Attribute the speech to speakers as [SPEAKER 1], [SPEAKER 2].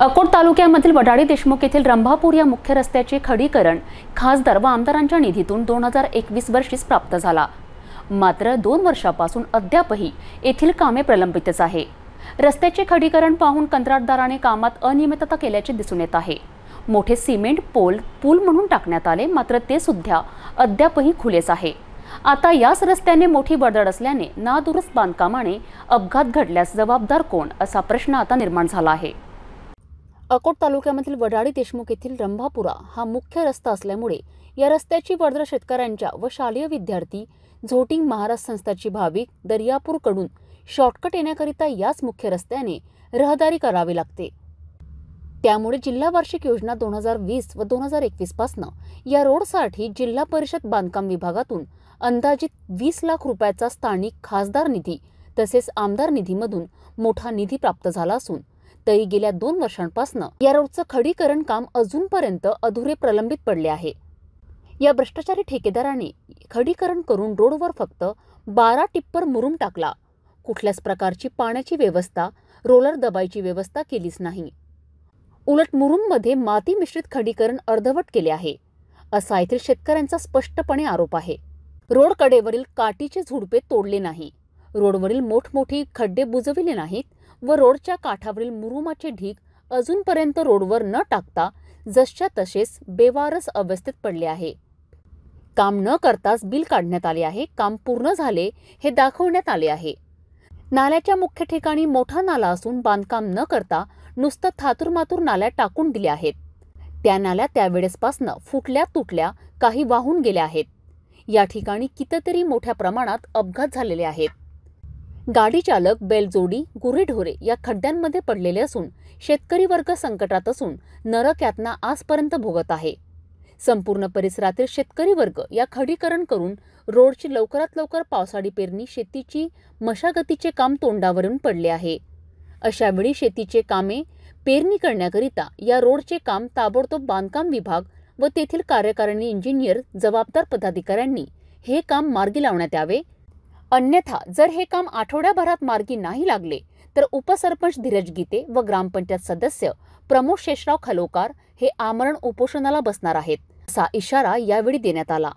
[SPEAKER 1] अकोट तालुक्यामधील वडाळी देशमुख येथील रंभापूर या मुख्य रस्त्याचे खडीकरण खासदार व आमदारांच्या निधीतून दोन हजार एकवीस वर्षीच प्राप्त झाला मात्र दोन वर्षापासून अद्यापही येथील कामे प्रलंबितच आहे रस्त्याचे खडीकरण पाहून कंत्राटदाराने कामात अनियमितता केल्याचे दिसून येत आहे मोठे सिमेंट पोल पूल म्हणून टाकण्यात आले मात्र ते सुद्धा अद्यापही खुलेच आहे आता याच रस्त्याने मोठी बडदड असल्याने नादुरुस्त बांधकामाने अपघात घडल्यास जबाबदार कोण असा प्रश्न आता निर्माण झाला आहे अकोट तालुक्यामधील वडाळी देशमुख येथील रंभापुरा हा मुख्य रस्ता असल्यामुळे या रस्त्याची वर्दळ शेतकऱ्यांच्या व शालेय विद्यार्थी झोटिंग महाराज संस्थाची भाविक दर्यापूरकडून शॉर्टकट येण्याकरिता याच मुख्य रस्त्याने रहदारी करावी लागते त्यामुळे जिल्हा वार्षिक योजना दोन हजार वीस व दोन हजार एकवीसपासनं या रोडसाठी जिल्हा परिषद बांधकाम विभागातून अंदाजित वीस लाख रुपयाचा स्थानिक खासदार निधी तसेच आमदार निधीमधून मोठा निधी प्राप्त झाला असून तरी गेल्या दोन वर्षांपासून या रोडचं खडीकरण काम अजूनपर्यंत अधुरे प्रलंबित पडले आहे या भ्रष्टाचारी ठेकेदाराने खडीकरण करून रोडवर फक्त बारा टिप्पर मुरूम टाकला कुठल्याच प्रकारची पाण्याची व्यवस्था रोलर दबायची व्यवस्था केलीच नाही उलट मुरुममध्ये माती मिश्रित खडीकरण अर्धवट केले आहे असा येथील शेतकऱ्यांचा स्पष्टपणे आरोप आहे रोडकडेवरील काठीचे झुडपे तोडले नाही रोडवरील मोठमोठी खड्डे बुजविले नाहीत व रोडच्या काठावरील मुरुमाचे ढीक अजूनपर्यंत रोडवर न टाकता जसच्या तसेच बेवारस अवस्थेत पडले आहे काम न करताच बिल काढण्यात आले आहे काम पूर्ण झाले हे दाखवण्यात आले आहे नाल्याच्या मुख्य ठिकाणी मोठा नाला असून बांधकाम न करता नुसतं थातुरमातूर नाल्या टाकून दिल्या आहेत त्या नाल्या त्यावेळेसपासनं फुटल्या तुटल्या काही वाहून गेल्या आहेत या ठिकाणी कितीतरी मोठ्या प्रमाणात अपघात झालेले आहेत गाडी चालक बैलजोडी गुरेढोरे या खड्ड्यांमध्ये पडलेले असून शेतकरी वर्ग संकटात असून नरक यातना आजपर्यंत भोगत आहे संपूर्ण परिसरातील शेतकरी वर्ग या खडीकरण करून रोडची लवकरात लवकर पावसाळी पेरणी शेतीची मशागतीचे काम तोंडावरून पडले आहे अशावेळी शेतीचे कामे पेरणी करण्याकरिता या रोडचे काम ताबडतोब बांधकाम विभाग व तेथील कार्यकारिणी इंजिनियर जबाबदार पदाधिकाऱ्यांनी हे काम मार्गी लावण्यात यावे अन्यथा जर हे काम आठवड्याभरात मार्गी नाही लागले तर उपसरपंच धीरज गीते व ग्रामपंचायत सदस्य प्रमोद शेषराव खलोकार हे आमरण उपोषणाला बसणार आहेत असा इशारा यावेळी देण्यात आला